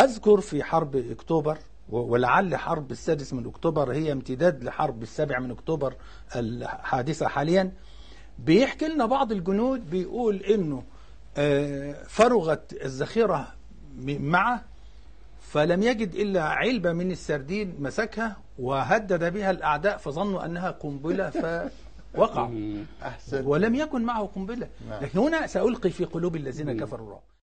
أذكر في حرب أكتوبر ولعل حرب السادس من أكتوبر هي امتداد لحرب السابع من أكتوبر الحادثة حاليا بيحكي لنا بعض الجنود بيقول إنه آه، فرغت الذخيرة معه فلم يجد إلا علبة من السردين مسكها وهدد بها الأعداء فظنوا أنها قنبلة فوقعوا ولم يكن معه قنبلة نعم. لكن هنا سألقي في قلوب الذين نعم. كفروا الرعب